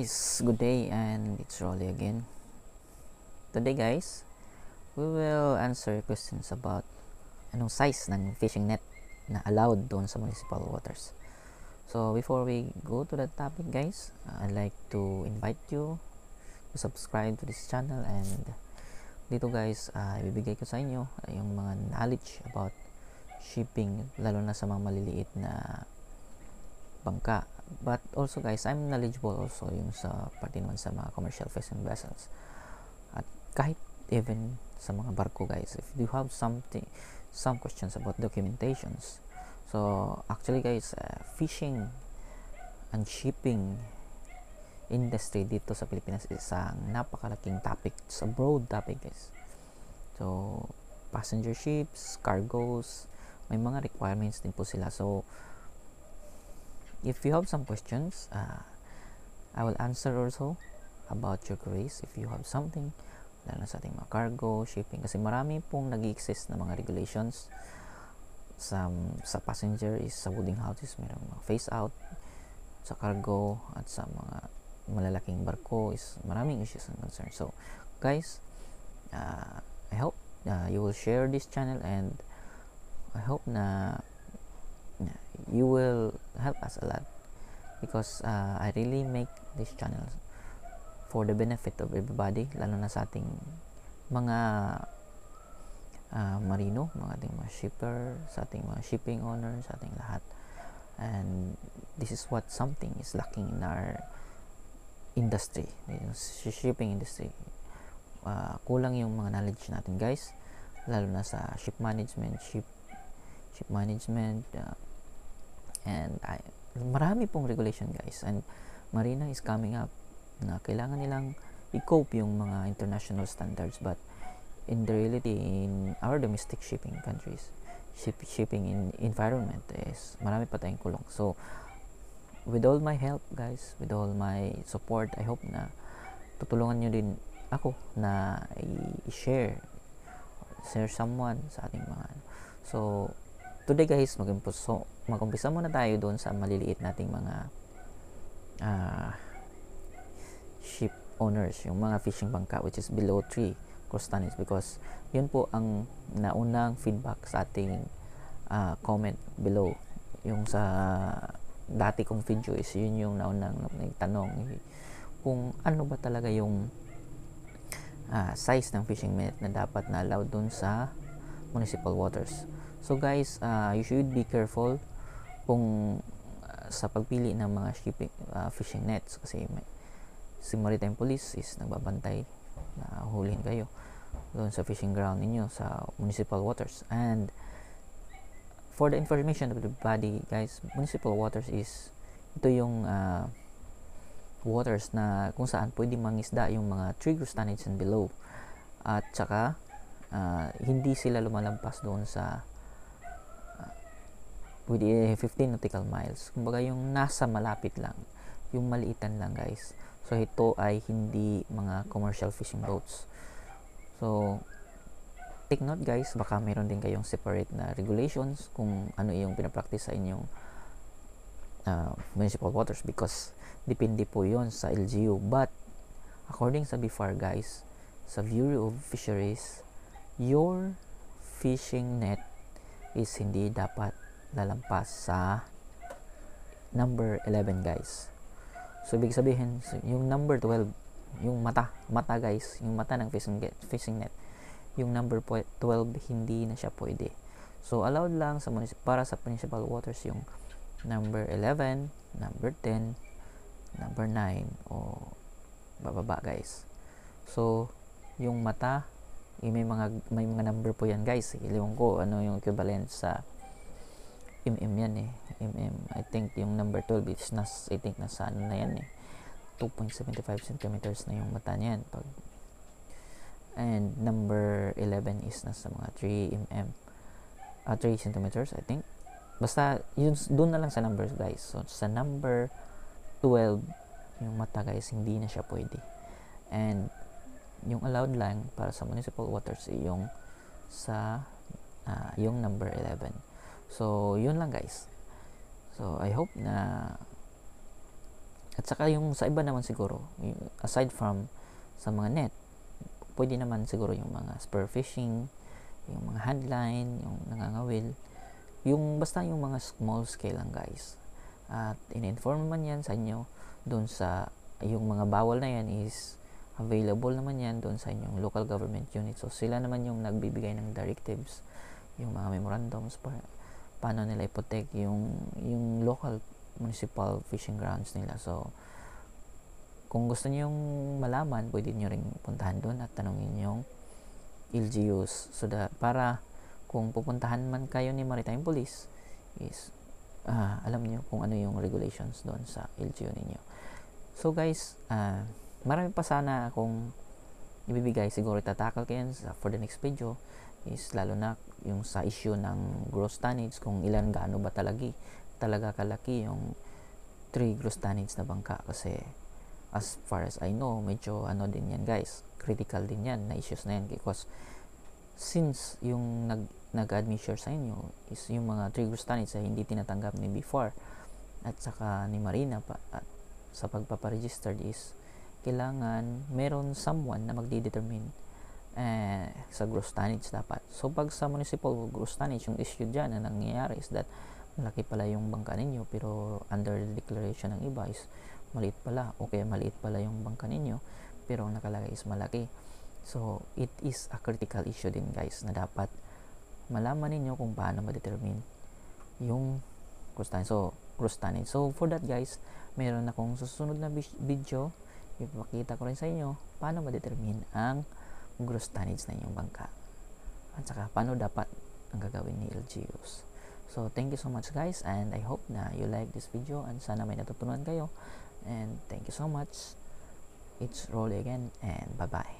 guys, good day and it's Rolly again. Today guys, we will answer questions about anong size ng fishing net na allowed doon sa municipal waters. So before we go to that topic guys, I'd like to invite you to subscribe to this channel and dito guys, uh, ibibigay ko sa inyo yung mga knowledge about shipping lalo na sa mga maliliit na bangka But also guys, I'm knowledgeable also yung sa pati naman sa mga commercial fishing vessels. At kahit even sa mga barko guys, if you have something, some questions about documentations. So actually guys, uh, fishing and shipping industry dito sa Pilipinas isang napakalaking topic. It's a broad topic guys. So passenger ships, cargoes, may mga requirements din po sila. So, if you have some questions uh, I will answer also about your queries if you have something lalo sa ating mga cargo, shipping kasi marami pong nag exist na mga regulations sa, sa passenger is sa wooding houses meron mga phase out sa cargo at sa mga malalaking barko is maraming issues and concerns so guys uh, I hope uh, you will share this channel and I hope na you will help us a lot because uh, I really make this channel for the benefit of everybody lalo na sa ating mga uh, marino, mga ating mga shipper, sa ating mga shipping owner, sa ating lahat. And this is what something is lacking in our industry, yung shipping industry. Uh, kulang yung mga knowledge natin guys, lalo na sa ship management, ship, ship management, uh, And I, marami pong regulation guys. And Marina is coming up na kailangan nilang i-cope yung mga international standards but in the reality in our domestic shipping countries ship, shipping in environment is marami pa tayong kulong so with all my help guys with all my support I hope na tutulungan nyo din ako na i-share share someone sa ating mga ano. so today guys magimpuso magumpisa muna tayo doon sa maliliit nating mga uh, ship owners yung mga fishing bangka which is below 3 cross tonnage because yun po ang naunang feedback sa ating uh, comment below yung sa dati kong video is yun yung naunang nagtanong eh, kung ano ba talaga yung uh, size ng fishing net na dapat na allowed doon sa municipal waters So guys, uh, you should be careful kung uh, sa pagpili ng mga shipping, uh, fishing nets kasi may, si Maritime Police is nagbabantay na hulihin kayo doon sa fishing ground ninyo sa municipal waters and for the information of the body guys municipal waters is ito yung uh, waters na kung saan pwede mangisda yung mga 3 gross and below at saka uh, hindi sila lumalampas doon sa within eh, 15 nautical miles. Kumbaga yung nasa malapit lang, yung maliitan lang guys. So ito ay hindi mga commercial fishing boats. So take note guys, baka meron din kayong separate na regulations kung ano yung pinapractice sa inyong uh, municipal waters because depende po yon sa LGU. But according sa BFAR guys, sa Bureau of Fisheries, your fishing net is hindi dapat lalampas sa number 11 guys. So ibig sabihin yung number 12 yung mata, mata guys, yung mata ng fishing net, fishing net. Yung number 12 hindi na siya pwede. So allowed lang sa para sa principal waters yung number 11, number 10, number 9 o bababa guys. So yung mata, may mga may mga number po yan guys. Iliwan ko ano yung equivalent sa MM yan eh. MM. I think yung number 12 is nas, I think nasa ano na yan eh. 2.75 centimeters na yung mata niyan. Pag, and number 11 is nasa mga 3 mm. Uh, 3 centimeters, I think. Basta, yun, doon na lang sa numbers, guys. So, sa number 12, yung mata, guys, hindi na siya pwede. And, yung allowed lang para sa municipal waters, eh, yung sa, uh, yung number 11 So, yun lang guys. So, I hope na at saka yung sa iba naman siguro, aside from sa mga net, pwede naman siguro yung mga spear fishing, yung mga handline, yung nangangawil, yung basta yung mga small scale lang guys. At in-inform man yan sa inyo doon sa yung mga bawal na yan is available naman yan doon sa inyong local government unit. So sila naman yung nagbibigay ng directives, yung mga memorandums para paano nila ipotek yung yung local municipal fishing grounds nila. So kung gusto niyo yung malaman, pwede niyo ring puntahan doon at tanungin yung LGUs so that para kung pupuntahan man kayo ni Maritime Police is uh, alam niyo kung ano yung regulations doon sa LGU ninyo. So guys, uh, marami pa sana akong ibibigay siguro itatakal ko yan sa, for the next video is lalo na yung sa issue ng gross tonnage kung ilan gaano ba talaga talaga kalaki yung 3 gross tonnage na bangka kasi as far as I know medyo ano din yan guys critical din yan na issues na yan because since yung nag nag-admissure sa inyo is yung mga 3 gross tonnage ay hindi tinatanggap ni before at saka ni Marina pa, at sa pagpaparegistered is kailangan meron someone na magdi-determine eh, sa gross tonnage dapat. So pag sa municipal gross tonnage, yung issue dyan na nangyayari is that malaki pala yung bangka ninyo pero under the declaration ng iba is maliit pala Okay, maliit pala yung bangka ninyo pero ang nakalagay is malaki. So it is a critical issue din guys na dapat malaman ninyo kung paano ma-determine yung gross tonnage. So gross tonnage. So for that guys, meron akong susunod na video ipapakita ko rin sa inyo paano ma-determine ang gross tonnage na inyong bangka. At saka, paano dapat ang gagawin ni LGUs. So, thank you so much guys and I hope na you like this video and sana may natutunan kayo. And thank you so much. It's Rolly again and bye-bye.